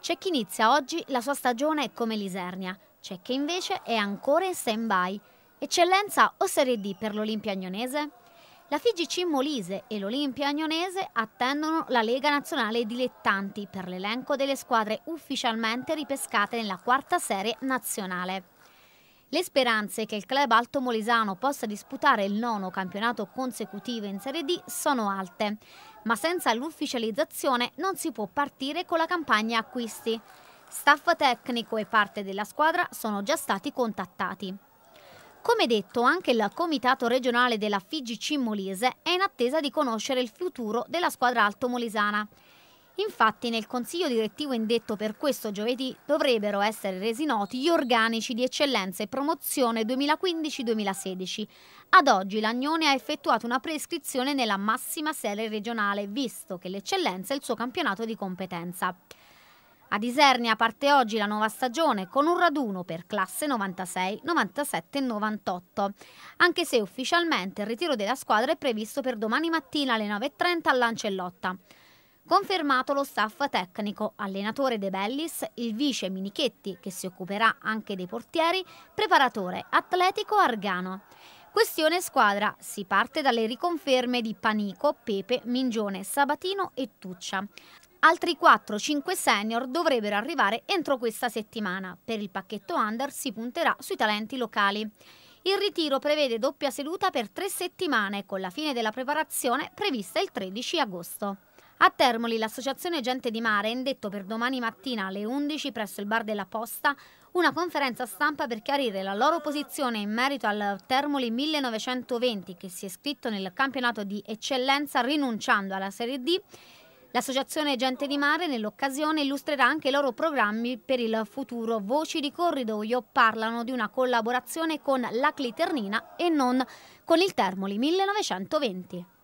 C'è chi inizia oggi la sua stagione come Lisernia, c'è chi invece è ancora in stand-by. Eccellenza o Serie D per l'Olimpia Agnonese? La FIGC Molise e l'Olimpia Agnonese attendono la Lega Nazionale Dilettanti per l'elenco delle squadre ufficialmente ripescate nella quarta serie nazionale. Le speranze che il club altomolesano possa disputare il nono campionato consecutivo in Serie D sono alte, ma senza l'ufficializzazione non si può partire con la campagna acquisti. Staff tecnico e parte della squadra sono già stati contattati. Come detto, anche il comitato regionale della FIGC Molise è in attesa di conoscere il futuro della squadra altomolesana. molesana Infatti nel consiglio direttivo indetto per questo giovedì dovrebbero essere resi noti gli organici di eccellenza e promozione 2015-2016. Ad oggi l'Agnone ha effettuato una prescrizione nella massima serie regionale, visto che l'eccellenza è il suo campionato di competenza. Ad Isernia parte oggi la nuova stagione con un raduno per classe 96, 97 e 98, anche se ufficialmente il ritiro della squadra è previsto per domani mattina alle 9.30 Lancellotta. Confermato lo staff tecnico, allenatore De Bellis, il vice Minichetti, che si occuperà anche dei portieri, preparatore atletico Argano. Questione squadra. Si parte dalle riconferme di Panico, Pepe, Mingione, Sabatino e Tuccia. Altri 4-5 senior dovrebbero arrivare entro questa settimana. Per il pacchetto under si punterà sui talenti locali. Il ritiro prevede doppia seduta per tre settimane con la fine della preparazione prevista il 13 agosto. A Termoli l'associazione Gente di Mare ha indetto per domani mattina alle 11 presso il bar della Posta una conferenza stampa per chiarire la loro posizione in merito al Termoli 1920 che si è iscritto nel campionato di eccellenza rinunciando alla Serie D. L'associazione Gente di Mare nell'occasione illustrerà anche i loro programmi per il futuro. Voci di corridoio parlano di una collaborazione con la Cliternina e non con il Termoli 1920.